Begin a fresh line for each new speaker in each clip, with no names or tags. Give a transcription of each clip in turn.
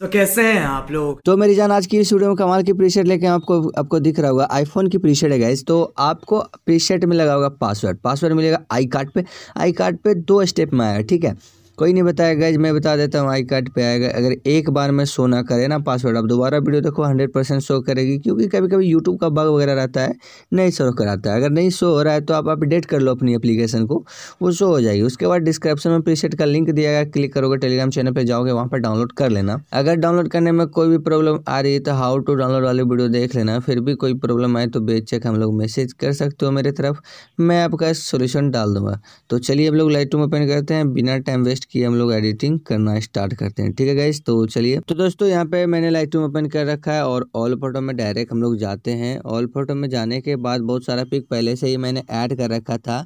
तो कैसे हैं आप लोग तो मेरी जान आज की स्टूडियो में कमाल की प्रीसेट लेके आपको आपको दिख रहा होगा आईफोन की प्रीसेट है गाइज तो आपको प्रीसेट में लगा होगा पासवर्ड पासवर्ड मिलेगा आई कार्ड पे आई कार्ड पे दो स्टेप में आया ठीक है कोई नहीं बताया गैज मैं बता देता हूँ आई कार्ड पे आएगा अगर एक बार में शो ना करे ना पासवर्ड आप दोबारा वीडियो देखो हंड्रेड परसेंट शो करेगी क्योंकि कभी कभी यूट्यूब का बग वगैरह रहता है नहीं शो कराता है अगर नहीं शो हो रहा है तो आप अपडेट कर लो अपनी अपलीकेशन को वो शो हो जाएगी उसके बाद डिस्क्रिप्शन में प्रीसेट का लिंक दिया गया क्लिक करोगे टेलीग्राम चैनल पर जाओगे वहाँ पर डाउनलोड कर लेना अगर डाउनलोड करने में कोई भी प्रॉब्लम आ रही है तो हाउ टू डाउनलोड वाली वीडियो देख लेना फिर भी कोई प्रॉब्लम आए तो बेचक हम लोग मैसेज कर सकते हो मेरे तरफ मैं आपका सोल्यूशन डाल दूंगा तो चलिए हम लोग लाइटू में ओपन करते हैं बिना टाइम वेस्ट इसकी हम लोग एडिटिंग करना स्टार्ट करते हैं ठीक है गाइज तो चलिए तो दोस्तों यहाँ पे मैंने लाइट ओपन कर रखा है और ऑल फोटो में डायरेक्ट हम लोग जाते हैं ऑल फोटो में जाने के बाद बहुत सारा पिक पहले से ही मैंने ऐड कर रखा था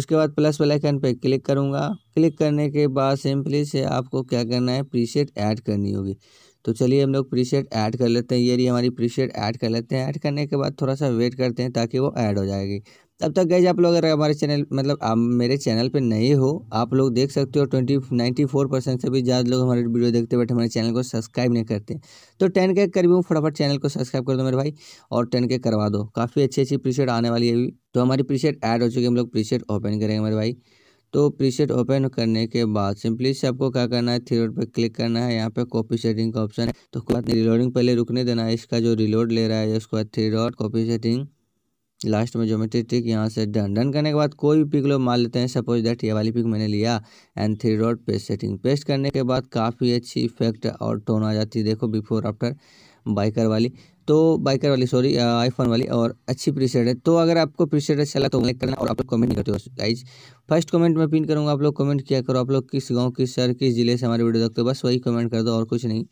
उसके बाद प्लस वाले आइकन पे क्लिक करूँगा क्लिक करने के बाद सिंपली से आपको क्या करना है प्रीसेट ऐड करनी होगी तो चलिए हम लोग प्रीसेट ऐड कर लेते हैं ये रही हमारी प्रीसेट ऐड कर लेते हैं ऐड करने के बाद थोड़ा सा वेट करते हैं ताकि वो ऐड हो जाएगी तब तक गए आप लोग अगर हमारे चैनल मतलब आप मेरे चैनल पे नए हो आप लोग देख सकते हो ट्वेंटी नाइन्टी फोर परसेंट से भी ज़्यादा लोग हमारे वीडियो देखते बट हमारे चैनल को सब्सक्राइब नहीं करते तो टेन के करीब हूँ फटाफट चैनल को सब्सक्राइब कर दो मेरे भाई और टेन के करवा दो काफ़ी अच्छी अच्छी प्रीशेट आने वाली है अभी तो हमारी प्रीशेट ऐड हो चुकी है हम लोग प्रीशेट ओपन करेंगे मेरे भाई तो प्रीसेट ओपन करने के बाद सिंपली से आपको क्या करना है थ्री डॉट पर क्लिक करना है यहाँ पे कॉपी सेटिंग का ऑप्शन है तो उसके बाद रिलोडिंग पहले रुकने देना है इसका जो रिलोड ले रहा है उसके बाद three dot copy setting last में ज्योमेट्री ट्रिक यहाँ से डन डन करने के बाद कोई भी पिक लोग मान लेते हैं सपोज दैट ये वाली पिक मैंने लिया and three road paste setting paste करने के बाद काफ़ी अच्छी इफेक्ट और टोन आ जाती है देखो बिफोर आफ्टर बाइकर वाली तो बाइकर वाली सॉरी आईफोन वाली और अच्छी प्रीसेट है तो अगर आपको प्रीसेट अच्छा लगा तो लाइक करना और आप लोग कमेंट करते हो गाइज फर्स्ट कमेंट मैं पिन करूँगा आप लोग कमेंट किया करो आप लोग किस गाँव किस शहर किस जिले से हमारे वीडियो देखते हो बस वही कमेंट कर दो और कुछ नहीं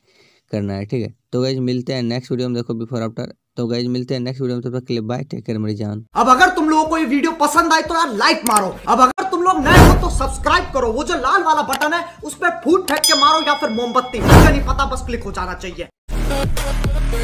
करना है ठीक है तो गाइज मिलते हैं नेक्स्ट वीडियो में देखो बिफोर आफ्टर तो गाइज मिलते हैं नेक्स्ट वीडियो में तब तक क्लिप बाय टेक केयर मेरी जान अब अगर तुम लोगों को ये वीडियो पसंद आए तो यार लाइक मारो अब अगर तुम लोग नए हो तो सब्सक्राइब करो वो जो लाल वाला बटन है उस पर फूट फेंक के मारो या फिर मोमबत्ती नहीं पता बस क्लिक हो जाना चाहिए Bye.